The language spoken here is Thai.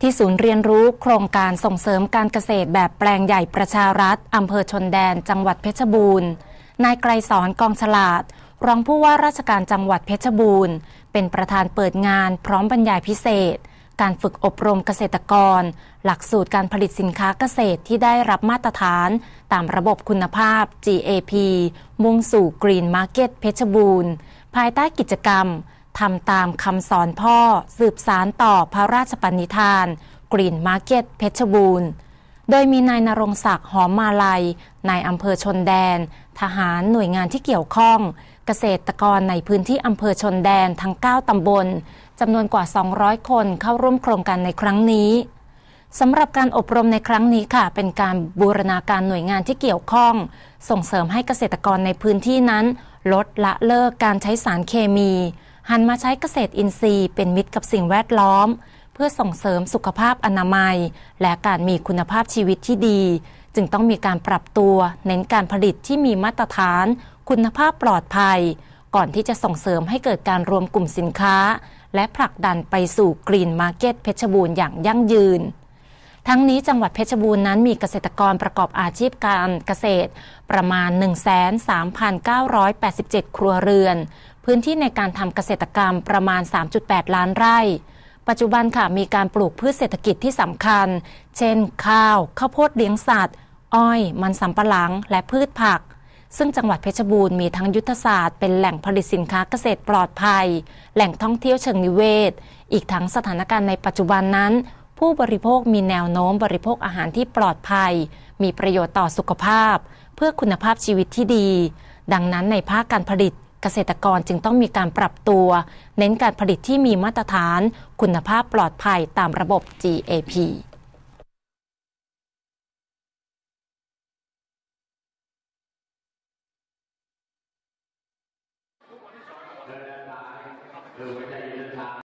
ที่ศูนย์เรียนรู้โครงการส่งเสริมการเกษตรแบบแปลงใหญ่ประชารัฐ อำเภอชนแดนจังหวัดเพชรบูรณ์ นายไกรสอนกองฉลาด รองผู้ว่าราชการจังหวัดเพชรบูรณ์ เป็นประธานเปิดงานพร้อมบรรยายพิเศษ การฝึกอบรมเกษตรกร หลักสูตรการผลิตสินค้าเกษตรที่ได้รับมาตรฐานตามระบบคุณภาพ GAP มุ่งสู่ Green Market เพชรบูรณ์ ภายใต้กิจกรรมทำตามคำสอนพ่อสืบสารต่อพระราชปณิธานกรีนมาร์เก็ต เพชรบูรณ์โดยมีนายนรงศักดิ์หอมมาลัยนายอำเภอชนแดน ทหารหน่วยงานที่เกี่ยวข้อง เกษตรกรในพื้นที่อำเภอชนแดนทั้ง 9ตำบลจำนวนกว่า 200 คนเข้าร่วมโครงการในครั้งนี้สำหรับการอบรมในครั้งนี้ค่ะ เป็นการบูรณาการหน่วยงานที่เกี่ยวข้อง ส่งเสริมให้เกษตรกรในพื้นที่นั้น ลดละเลิกการใช้สารเคมีหันมาใช้เกษตรอินทรีย์เป็นมิตรกับสิ่งแวดล้อม เพื่อส่งเสริมสุขภาพอนามัย และการมีคุณภาพชีวิตที่ดี จึงต้องมีการปรับตัวเน้นการผลิตที่มีมาตรฐาน คุณภาพปลอดภัย ก่อนที่จะส่งเสริมให้เกิดการรวมกลุ่มสินค้า และผลักดันไปสู่กรีนมาร์เก็ต เพชรบูรณ์อย่างยั่งยืน ทั้งนี้จังหวัดเพชรบูรณ์นั้นมีเกษตรกรประกอบอาชีพการเกษตรประมาณ1,3987ครัวเรือนพื้นที่ในการทำเกษตรกรรมประมาณ 3.8 ล้านไร่ ปัจจุบันค่ะ มีการปลูกพืชเศรษฐกิจที่สำคัญ เช่น ข้าว ข้าวโพดเลี้ยงสัตว์ อ้อย มันสำปะหลัง และพืชผัก ซึ่งจังหวัดเพชรบูรณ์มีทั้งยุทธศาสตร์เป็นแหล่งผลิตสินค้าเกษตรปลอดภัย แหล่งท่องเที่ยวเชิงนิเวศ อีกทั้งสถานการณ์ในปัจจุบันนั้น ผู้บริโภคมีแนวโน้มบริโภคอาหารที่ปลอดภัย มีประโยชน์ต่อสุขภาพ เพื่อคุณภาพชีวิตที่ดี ดังนั้นในภาคการผลิตเกษตรกรจึงต้องมีการปรับตัว เน้นการผลิตที่มีมาตรฐาน คุณภาพปลอดภัยตามระบบ GAP you.